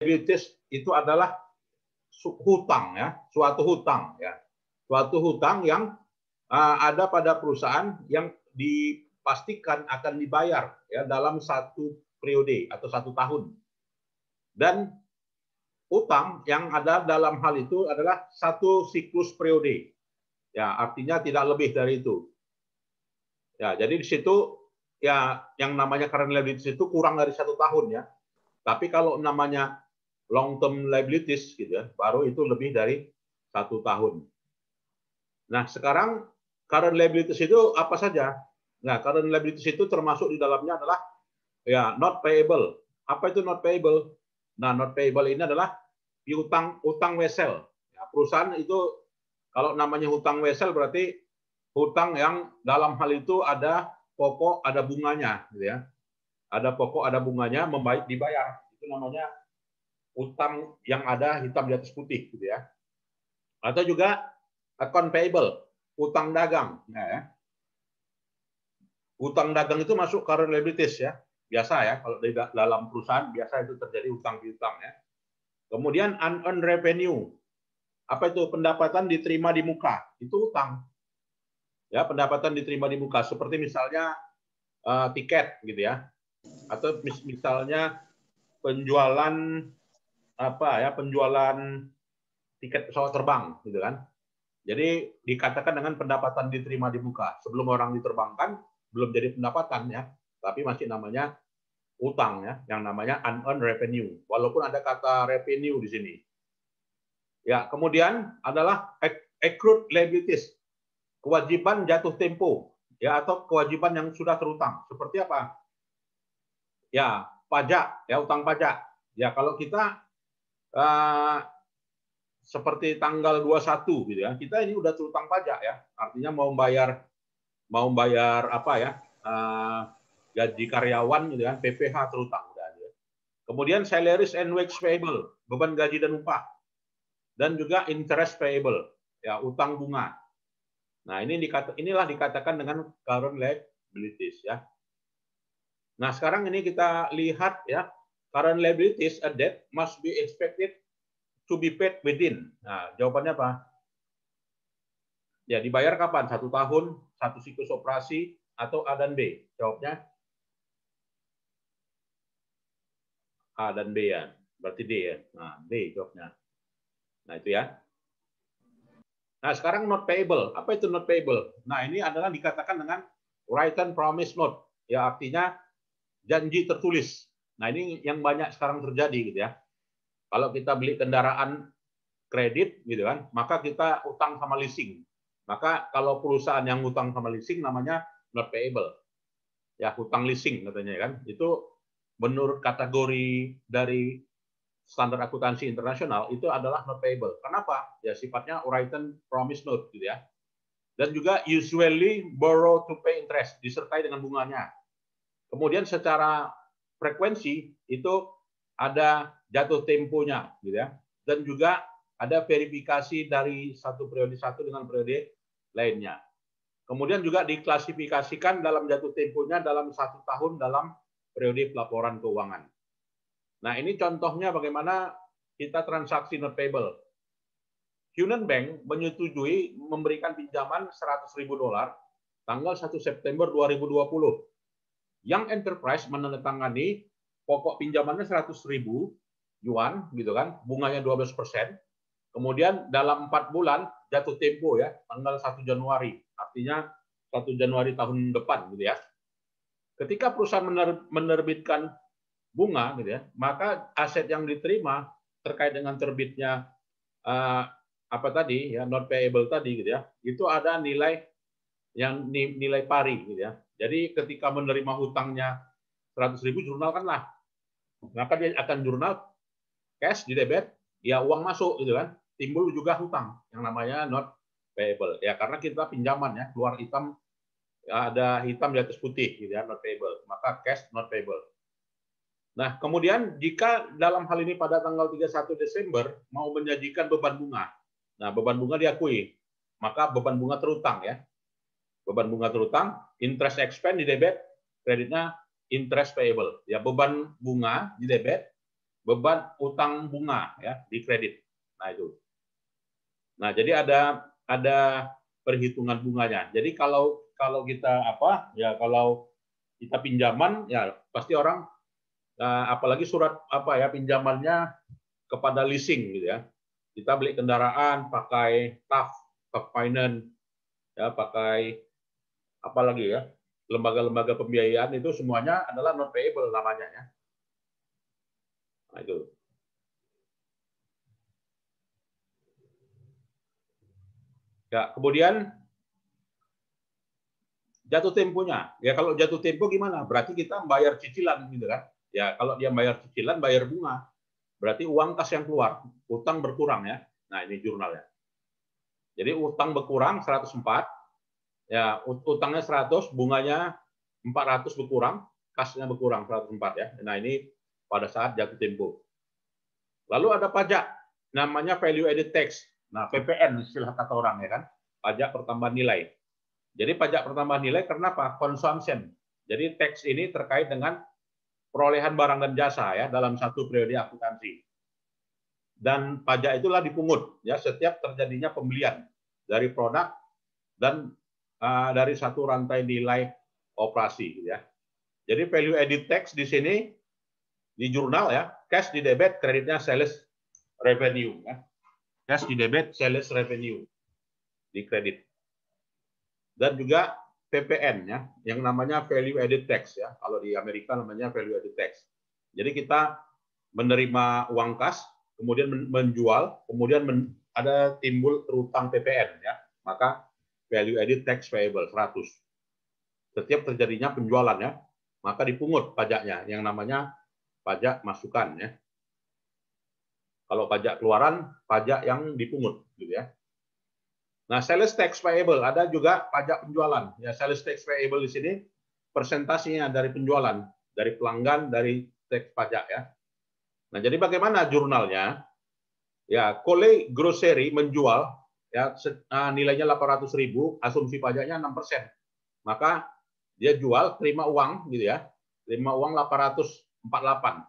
liabilities itu adalah hutang ya, suatu hutang ya. Suatu hutang yang uh, ada pada perusahaan yang dipastikan akan dibayar ya dalam satu periode atau satu tahun. Dan utang yang ada dalam hal itu adalah satu siklus periode. Ya, artinya tidak lebih dari itu. Ya, jadi di situ ya yang namanya current liabilities itu kurang dari satu tahun ya. Tapi kalau namanya long term liabilities gitu ya, baru itu lebih dari satu tahun. Nah sekarang current liabilities itu apa saja? Nah current liabilities itu termasuk di dalamnya adalah ya not payable. Apa itu not payable? Nah not payable ini adalah piutang utang wesel. Ya, perusahaan itu kalau namanya hutang wesel berarti hutang yang dalam hal itu ada pokok, ada bunganya, gitu ya. Ada pokok, ada bunganya, membaik dibayar. Itu namanya utang yang ada hitam di atas putih gitu ya. Atau juga account payable, utang dagang. Nah, ya. Utang dagang itu masuk current liabilities ya. Biasa ya, kalau di dalam perusahaan biasa itu terjadi utang piutang ya. Kemudian unearned revenue. Apa itu pendapatan diterima di muka? Itu utang. Ya, pendapatan diterima di muka seperti misalnya uh, tiket gitu ya. Atau mis misalnya penjualan apa ya penjualan tiket pesawat terbang gitu kan. Jadi dikatakan dengan pendapatan diterima di muka. Sebelum orang diterbangkan belum jadi pendapatan ya, tapi masih namanya utang ya, yang namanya unearned revenue. Walaupun ada kata revenue di sini. Ya, kemudian adalah accrued liabilities, kewajiban jatuh tempo ya atau kewajiban yang sudah terutang. Seperti apa? Ya, pajak, ya utang pajak. Ya, kalau kita Eh, seperti tanggal 21 gitu ya. Kita ini udah terutang pajak ya. Artinya mau bayar mau bayar apa ya? Uh, gaji karyawan gitu kan, PPH terutang udah gitu. Kemudian salaries and wage payable, beban gaji dan upah. Dan juga interest payable, ya utang bunga. Nah, ini dikata, inilah dikatakan dengan current liabilities ya. Nah, sekarang ini kita lihat ya current liabilities a debt must be expected to be paid within. Nah, jawabannya apa? Ya, dibayar kapan? Satu tahun, satu siklus operasi, atau A dan B? Jawabnya A dan B ya. Berarti D ya. Nah, D jawabnya. Nah, itu ya. Nah, sekarang not payable. Apa itu not payable? Nah, ini adalah dikatakan dengan written promise note. Ya, artinya janji tertulis. Nah ini yang banyak sekarang terjadi gitu ya. Kalau kita beli kendaraan kredit gitu kan, maka kita utang sama leasing. Maka kalau perusahaan yang utang sama leasing namanya not payable. Ya, utang leasing katanya kan. Itu menurut kategori dari standar akuntansi internasional itu adalah not payable. Kenapa? Ya sifatnya written promise note gitu ya. Dan juga usually borrow to pay interest disertai dengan bunganya. Kemudian secara frekuensi itu ada jatuh temponya gitu ya dan juga ada verifikasi dari satu periode satu dengan periode lainnya kemudian juga diklasifikasikan dalam jatuh temponya dalam satu tahun dalam periode pelaporan keuangan nah ini contohnya bagaimana kita transaksi non payable Union Bank menyetujui memberikan pinjaman 100 ribu dolar tanggal 1 September 2020 yang enterprise menandatangani pokok pinjamannya seratus ribu yuan gitu kan, bunganya 12 persen. Kemudian dalam empat bulan jatuh tempo ya, tanggal 1 Januari, artinya 1 Januari tahun depan gitu ya. Ketika perusahaan menerbitkan bunga gitu ya, maka aset yang diterima terkait dengan terbitnya uh, apa tadi ya non payable tadi gitu ya, itu ada nilai yang nilai pari gitu ya. Jadi ketika menerima hutangnya 100 ribu lah, Maka dia akan jurnal cash di debit, ya uang masuk gitu kan. Timbul juga hutang yang namanya not payable. Ya karena kita pinjaman ya, keluar hitam ada hitam di atas putih gitu ya, not payable. Maka cash not payable. Nah, kemudian jika dalam hal ini pada tanggal 31 Desember mau menyajikan beban bunga. Nah, beban bunga diakui, maka beban bunga terutang ya beban bunga terutang, interest expense di debit, kreditnya interest payable. Ya, beban bunga di debit, beban utang bunga ya di kredit. Nah, itu. Nah, jadi ada ada perhitungan bunganya. Jadi kalau kalau kita apa? Ya, kalau kita pinjaman ya pasti orang eh, apalagi surat apa ya pinjamannya kepada leasing gitu ya. Kita beli kendaraan pakai TAF, TAF Finance, ya pakai apalagi ya lembaga-lembaga pembiayaan itu semuanya adalah non payable namanya ya. Nah, itu. Ya, kemudian jatuh temponya. Ya kalau jatuh tempo gimana? Berarti kita bayar cicilan gitu kan. Ya kalau dia bayar cicilan, bayar bunga. Berarti uang kas yang keluar, utang berkurang ya. Nah, ini jurnalnya. Jadi utang berkurang 104, ya utangnya 100, bunganya 400 berkurang, kasnya berkurang 104 ya. Nah ini pada saat jatuh tempo. Lalu ada pajak, namanya value added tax. Nah PPN istilah kata orang ya kan, pajak pertambahan nilai. Jadi pajak pertambahan nilai karena apa? Consumption. Jadi tax ini terkait dengan perolehan barang dan jasa ya dalam satu periode akuntansi. Dan pajak itulah dipungut ya setiap terjadinya pembelian dari produk dan Ah, dari satu rantai nilai operasi ya. Jadi value added tax di sini di jurnal ya, cash di debit, kreditnya sales revenue ya. Cash di debit, sales revenue di kredit. Dan juga PPN ya, yang namanya value added tax ya. Kalau di Amerika namanya value added tax. Jadi kita menerima uang kas, kemudian menjual, kemudian men ada timbul terutang PPN ya. Maka value added tax payable 100. Setiap terjadinya penjualan ya, maka dipungut pajaknya yang namanya pajak masukan ya. Kalau pajak keluaran, pajak yang dipungut gitu ya. Nah, sales tax payable ada juga pajak penjualan. Ya, sales tax payable di sini persentasinya dari penjualan, dari pelanggan, dari tax pajak ya. Nah, jadi bagaimana jurnalnya? Ya, Kole Grocery menjual ya ah, nilainya 800 ribu, asumsi pajaknya 6 persen. Maka dia jual, terima uang gitu ya, terima uang 848.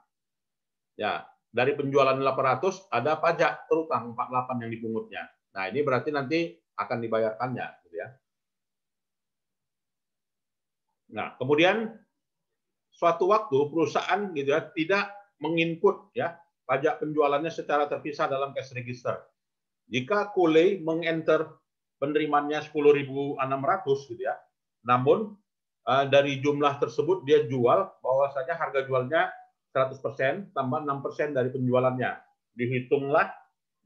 Ya, dari penjualan 800 ada pajak terutang 48 yang dipungutnya. Nah ini berarti nanti akan dibayarkannya, gitu ya. Nah kemudian suatu waktu perusahaan gitu ya tidak menginput ya pajak penjualannya secara terpisah dalam cash register jika Kule mengenter penerimaannya 10.600 gitu ya, namun eh, dari jumlah tersebut dia jual bahwasanya harga jualnya 100% tambah 6% dari penjualannya. Dihitunglah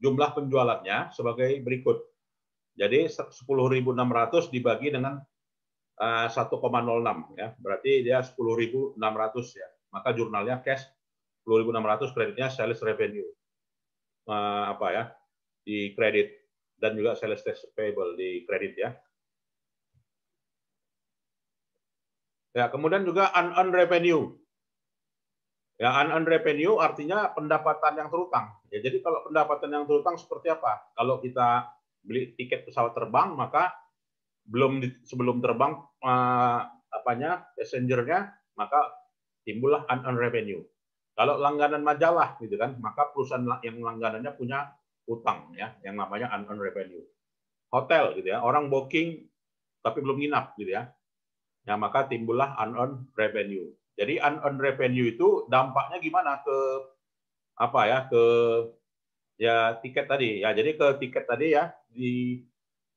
jumlah penjualannya sebagai berikut. Jadi 10.600 dibagi dengan 1,06 eh, ya. Berarti dia 10.600 ya. Maka jurnalnya cash 10.600 kreditnya sales revenue. Eh, apa ya? di kredit dan juga sales tax payable di kredit ya. Ya, kemudian juga unearned revenue. Ya, unearned revenue artinya pendapatan yang terutang. Ya, jadi kalau pendapatan yang terutang seperti apa? Kalau kita beli tiket pesawat terbang, maka belum sebelum terbang eh, apanya passengernya, maka timbullah unearned revenue. Kalau langganan majalah gitu kan, maka perusahaan yang langganannya punya utang ya yang namanya unearned revenue. Hotel gitu ya, orang booking tapi belum nginap gitu ya. Ya maka timbullah unearned revenue. Jadi unearned revenue itu dampaknya gimana ke apa ya ke ya tiket tadi ya. Jadi ke tiket tadi ya di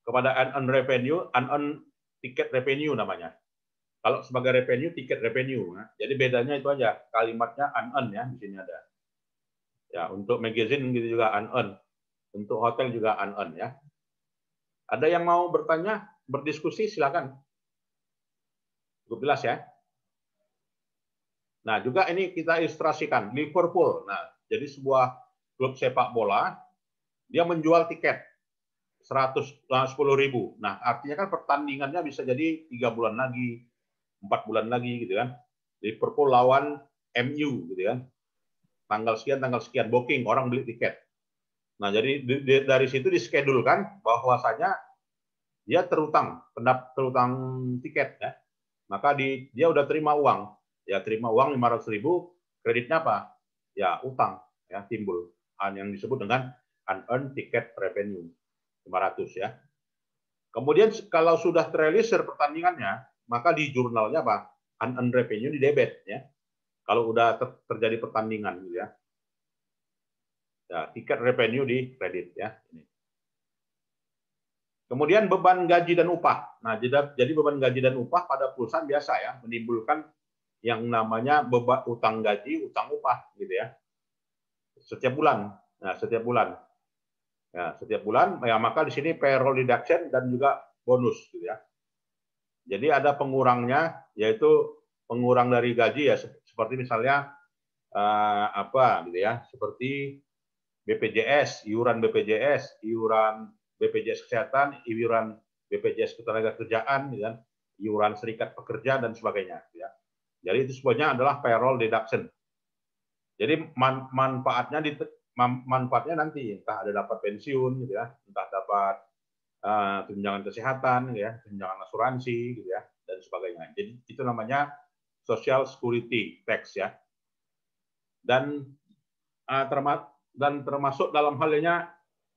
kepada unearned revenue, unearned tiket revenue namanya. Kalau sebagai revenue, tiket revenue. Ya. Jadi bedanya itu aja kalimatnya unearned ya di sini ada. Ya untuk magazine gitu juga unearned untuk hotel juga un un ya. Ada yang mau bertanya, berdiskusi silakan. Cukup jelas ya. Nah, juga ini kita ilustrasikan Liverpool. Nah, jadi sebuah klub sepak bola dia menjual tiket 110.000. Eh, nah, artinya kan pertandingannya bisa jadi tiga bulan lagi, empat bulan lagi gitu kan. Liverpool lawan MU gitu kan. Tanggal sekian, tanggal sekian booking, orang beli tiket. Nah, jadi di, di, dari situ diskedulkan bahwasanya dia terutang, pendap terutang tiket ya. Maka di, dia udah terima uang. Ya, terima uang 500 ribu, kreditnya apa? Ya, utang ya timbul yang disebut dengan unearned ticket revenue 500 ya. Kemudian kalau sudah terrealisir pertandingannya, maka di jurnalnya apa? Unearned revenue di debit ya. Kalau udah terjadi pertandingan gitu ya ya, tiket revenue di kredit ya. Ini. Kemudian beban gaji dan upah. Nah, jadi beban gaji dan upah pada perusahaan biasa ya menimbulkan yang namanya beban utang gaji, utang upah gitu ya. Setiap bulan. Nah, setiap bulan. Ya, setiap bulan ya maka di sini payroll deduction dan juga bonus gitu ya. Jadi ada pengurangnya yaitu pengurang dari gaji ya seperti misalnya eh, apa gitu ya, seperti BPJS, iuran BPJS, iuran BPJS Kesehatan, iuran BPJS Ketenagakerjaan, ya, kan? iuran Serikat Pekerja dan sebagainya. Ya. Jadi itu semuanya adalah payroll deduction. Jadi man, manfaatnya di manfaatnya nanti entah ada dapat pensiun, gitu ya, entah dapat uh, tunjangan kesehatan, gitu ya, tunjangan asuransi, gitu ya, dan sebagainya. Jadi itu namanya social security tax ya. Dan uh, dan termasuk dalam halnya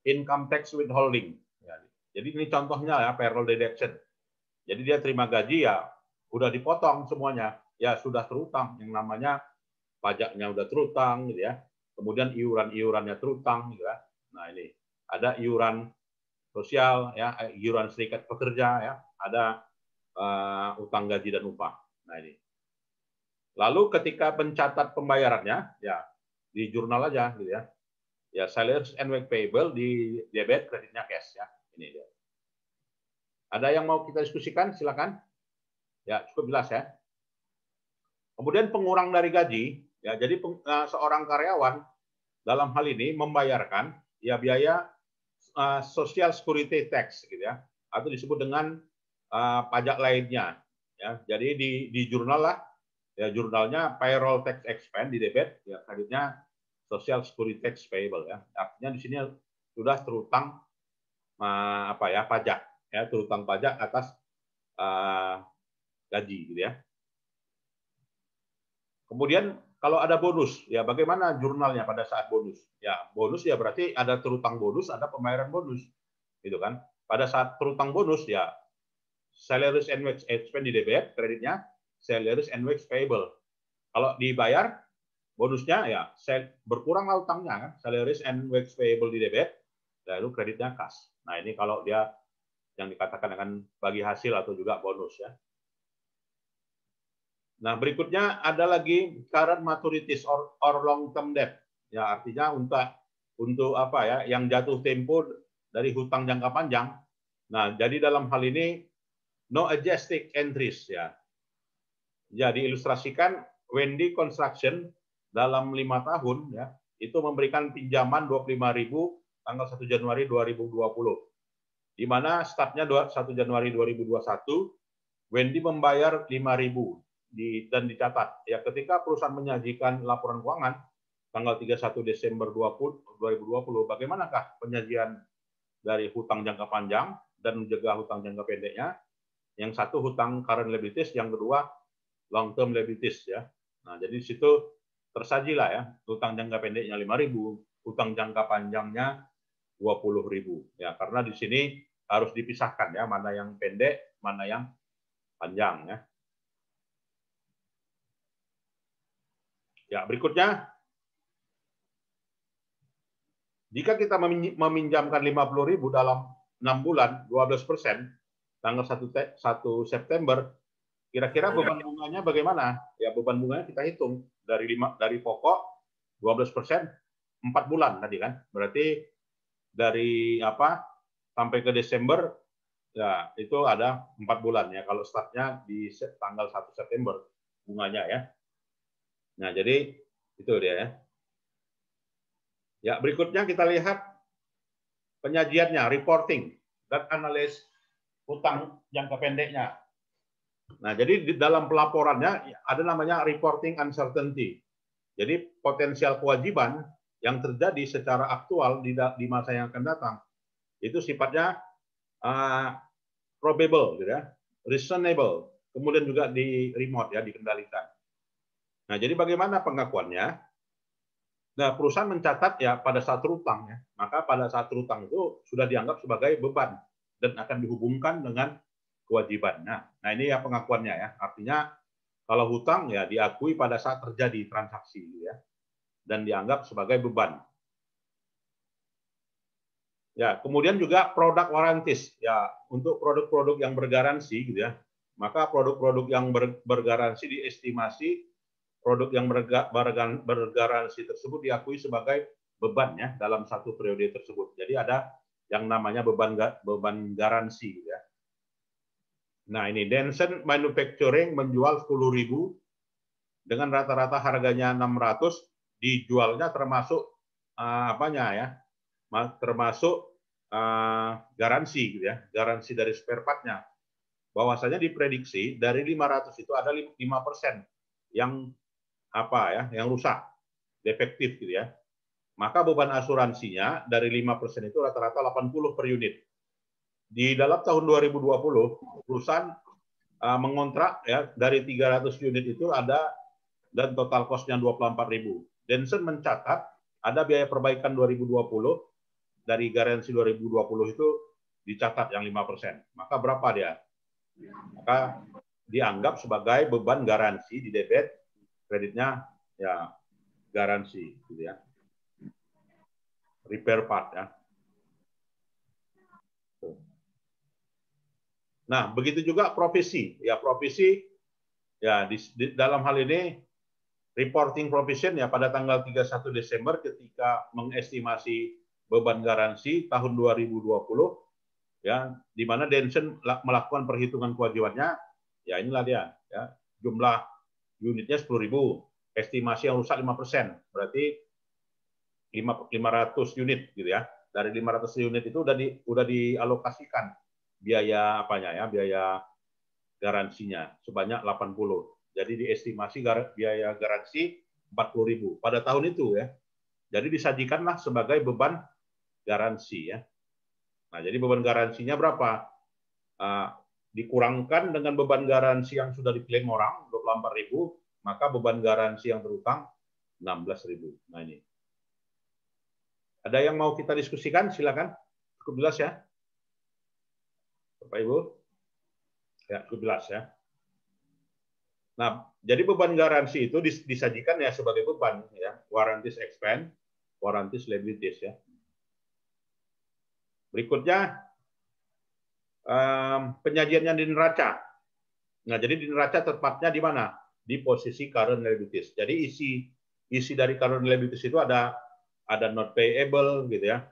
income tax withholding. Ya, jadi ini contohnya ya payroll deduction. Jadi dia terima gaji ya udah dipotong semuanya, ya sudah terutang yang namanya pajaknya udah terutang gitu ya. Kemudian iuran-iurannya terutang gitu ya. Nah, ini ada iuran sosial ya, eh, iuran serikat pekerja ya, ada uh, utang gaji dan upah. Nah, ini. Lalu ketika pencatat pembayarannya ya di jurnal aja gitu ya ya salaries and wage payable di debit kreditnya cash ya ini dia ada yang mau kita diskusikan silakan ya cukup jelas ya kemudian pengurang dari gaji ya jadi peng, uh, seorang karyawan dalam hal ini membayarkan ya biaya uh, social security tax gitu ya atau disebut dengan uh, pajak lainnya ya jadi di di jurnal lah ya jurnalnya payroll tax expense di debit ya kreditnya social security tax payable ya. Artinya di sini sudah terutang apa ya pajak ya terutang pajak atas uh, gaji gitu ya. Kemudian kalau ada bonus ya bagaimana jurnalnya pada saat bonus? Ya, bonus ya berarti ada terutang bonus, ada pembayaran bonus. Gitu kan? Pada saat terutang bonus ya salaries and wage expense eh, di debit kreditnya salaries and wage payable. Kalau dibayar bonusnya ya berkuranglah utangnya kan salaries and wage payable di debit lalu kreditnya kas nah ini kalau dia yang dikatakan dengan bagi hasil atau juga bonus ya nah berikutnya ada lagi current maturities or, or long term debt ya artinya untuk untuk apa ya yang jatuh tempo dari hutang jangka panjang nah jadi dalam hal ini no adjusted entries ya jadi ya, ilustrasikan Wendy construction dalam lima tahun ya itu memberikan pinjaman 25.000 tanggal 1 Januari 2020. Di mana startnya 1 Januari 2021 Wendy membayar 5.000 di, dan dicatat. Ya ketika perusahaan menyajikan laporan keuangan tanggal 31 Desember 20, 2020 bagaimanakah penyajian dari hutang jangka panjang dan menjaga hutang jangka pendeknya? Yang satu hutang current liabilities, yang kedua long term liabilities ya. Nah, jadi di situ tersaji lah ya utang jangka pendeknya 5.000, utang jangka panjangnya 20.000 ya karena di sini harus dipisahkan ya mana yang pendek, mana yang panjang ya. Ya, berikutnya jika kita meminjamkan 50.000 dalam 6 bulan 12% tanggal satu 1 September Kira-kira iya. beban bunganya bagaimana? Ya beban bunganya kita hitung dari lima, dari pokok 12 persen empat bulan tadi kan. Berarti dari apa sampai ke Desember ya itu ada empat bulan ya kalau startnya di tanggal 1 September bunganya ya. Nah, jadi itu dia ya. Ya, berikutnya kita lihat penyajiannya, reporting dan analis utang jangka pendeknya. Nah, jadi di dalam pelaporannya ada namanya reporting uncertainty. Jadi potensial kewajiban yang terjadi secara aktual di, di masa yang akan datang itu sifatnya uh, probable, gitu ya, reasonable, kemudian juga di remote ya dikendalikan. Nah, jadi bagaimana pengakuannya? Nah, perusahaan mencatat ya pada saat utang ya. Maka pada saat utang itu sudah dianggap sebagai beban dan akan dihubungkan dengan kewajibannya. Nah ini ya pengakuannya ya. Artinya kalau hutang ya diakui pada saat terjadi transaksi ya dan dianggap sebagai beban. Ya, kemudian juga produk warantis ya untuk produk-produk yang bergaransi gitu ya. Maka produk-produk yang bergaransi diestimasi produk yang bergaransi tersebut diakui sebagai beban ya dalam satu periode tersebut. Jadi ada yang namanya beban beban garansi gitu ya. Nah ini Denson Manufacturing menjual 10.000 dengan rata-rata harganya 600 dijualnya termasuk uh, apanya ya termasuk uh, garansi gitu ya garansi dari spare partnya bahwasanya diprediksi dari 500 itu ada 5% yang apa ya yang rusak defektif gitu ya maka beban asuransinya dari 5% itu rata-rata 80 per unit di dalam tahun 2020 perusahaan uh, mengontrak ya dari 300 unit itu ada dan total kosnya 24.000. Denson mencatat ada biaya perbaikan 2020 dari garansi 2020 itu dicatat yang 5%. Maka berapa dia? Maka dianggap sebagai beban garansi di debit kreditnya ya garansi gitu ya. Repair part ya. Nah, begitu juga profesi. Ya, profesi ya di, di, dalam hal ini reporting provision ya pada tanggal 31 Desember ketika mengestimasi beban garansi tahun 2020 ya di mana Denson melakukan perhitungan kewajibannya ya inilah dia ya jumlah unitnya 10.000 estimasi yang rusak 5% berarti 500 unit gitu ya dari 500 unit itu udah di udah dialokasikan biaya apanya ya, biaya garansinya sebanyak 80. Jadi diestimasi gar biaya garansi 40.000 pada tahun itu ya. Jadi disajikanlah sebagai beban garansi ya. Nah, jadi beban garansinya berapa? Uh, dikurangkan dengan beban garansi yang sudah diklaim orang 24.000, maka beban garansi yang berutang 16.000. Nah ini. Ada yang mau kita diskusikan? Silakan. Cukup jelas ya. Bapak Ibu? Ya, jelas ya. Nah, jadi beban garansi itu disajikan ya sebagai beban ya, warranties expense, warranties liabilities ya. Berikutnya penyajiannya di neraca. Nah, jadi di neraca tepatnya di mana? Di posisi current liabilities. Jadi isi isi dari current liabilities itu ada ada not payable gitu ya,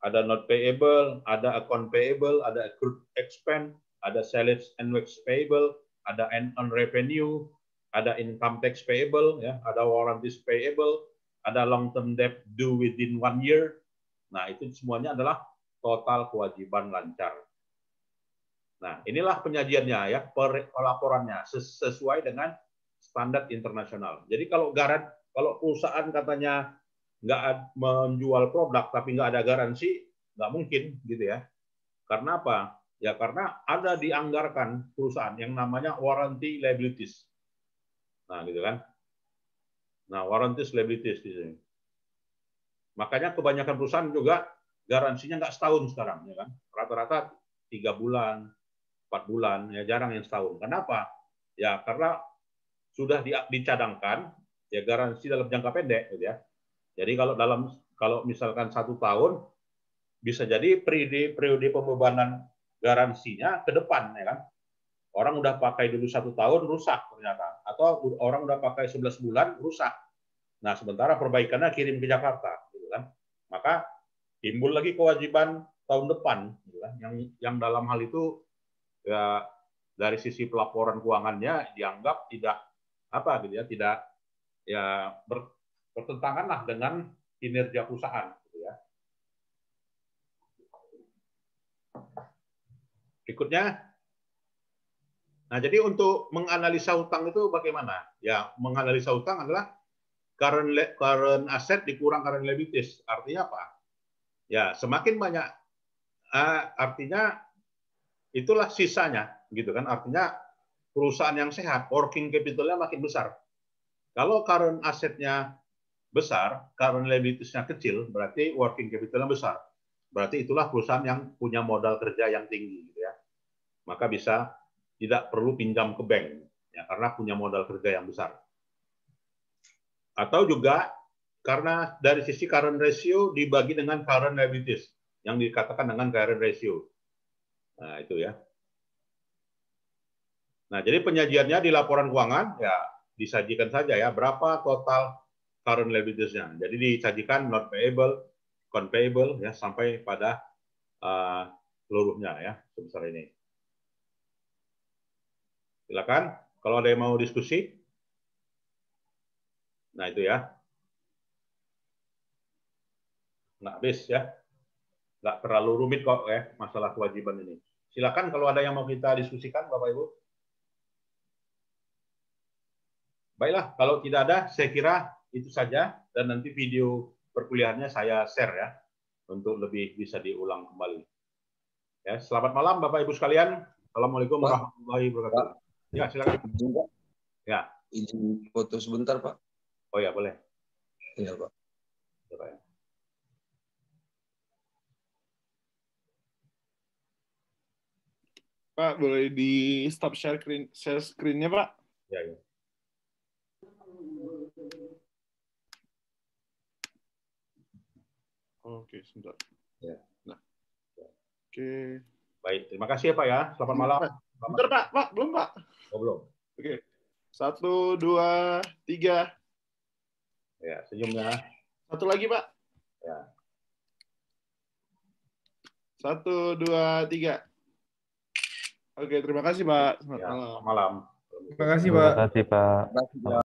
ada not payable, ada account payable, ada accrued expense, ada sales and wage payable, ada end on revenue, ada income tax payable, ya, ada warranties payable, ada long term debt due within one year. Nah, itu semuanya adalah total kewajiban lancar. Nah, inilah penyajiannya ya, per pelaporannya sesuai dengan standar internasional. Jadi kalau garan kalau perusahaan katanya nggak menjual produk tapi nggak ada garansi, nggak mungkin gitu ya. Karena apa? Ya karena ada dianggarkan perusahaan yang namanya warranty liabilities. Nah gitu kan. Nah warranty liabilities di sini. Makanya kebanyakan perusahaan juga garansinya nggak setahun sekarang, ya kan? Rata-rata tiga bulan, empat bulan, ya jarang yang setahun. Kenapa? Ya karena sudah dicadangkan ya garansi dalam jangka pendek, gitu ya. Jadi kalau dalam kalau misalkan satu tahun bisa jadi periode periode pembebanan garansinya ke depan ya kan. Orang udah pakai dulu satu tahun rusak ternyata atau orang udah pakai 11 bulan rusak. Nah, sementara perbaikannya kirim ke Jakarta gitu kan. Maka timbul lagi kewajiban tahun depan gitu kan. yang yang dalam hal itu ya dari sisi pelaporan keuangannya dianggap tidak apa gitu ya tidak ya ber, bertentanganlah dengan kinerja perusahaan. Gitu ya. Berikutnya, nah jadi untuk menganalisa utang itu bagaimana? Ya, menganalisa utang adalah current, current asset dikurang current liabilities. Artinya apa? Ya, semakin banyak, artinya itulah sisanya, gitu kan? Artinya perusahaan yang sehat, working capitalnya makin besar. Kalau current asetnya besar, karena liabilitiesnya kecil, berarti working capitalnya besar. Berarti itulah perusahaan yang punya modal kerja yang tinggi, gitu ya. Maka bisa tidak perlu pinjam ke bank, ya, karena punya modal kerja yang besar. Atau juga karena dari sisi current ratio dibagi dengan current liabilities yang dikatakan dengan current ratio. Nah, itu ya. Nah, jadi penyajiannya di laporan keuangan ya disajikan saja ya berapa total current liabilitiesnya. Jadi disajikan not payable, non-payable ya sampai pada uh, seluruhnya ya sebesar ini. Silakan kalau ada yang mau diskusi. Nah, itu ya. Nggak habis ya. Nggak terlalu rumit kok ya masalah kewajiban ini. Silakan kalau ada yang mau kita diskusikan Bapak Ibu. Baiklah, kalau tidak ada, saya kira itu saja dan nanti video perkuliahannya saya share ya untuk lebih bisa diulang kembali. Ya, selamat malam Bapak Ibu sekalian. Assalamualaikum warahmatullahi wabarakatuh. ya, silakan. Ya. Izin foto sebentar, Pak. Oh ya, boleh. Iya, Pak. Ya, Pak. Pak, boleh di stop share screen share screen-nya, Pak? Ya, ya. Oke, sebentar. Ya. Nah. Ya. Oke. Baik, terima kasih ya Pak ya. Selamat iya, malam. Bentar Pak, Pak. Belum Pak. Oh, belum. Oke. Satu, dua, tiga. Ya, senyumnya. Satu lagi Pak. Ya. Satu, dua, tiga. Oke, terima kasih Pak. Selamat ya, malam. malam. Terima kasih Pak. Terima kasih Pak. Terima kasih, Pak.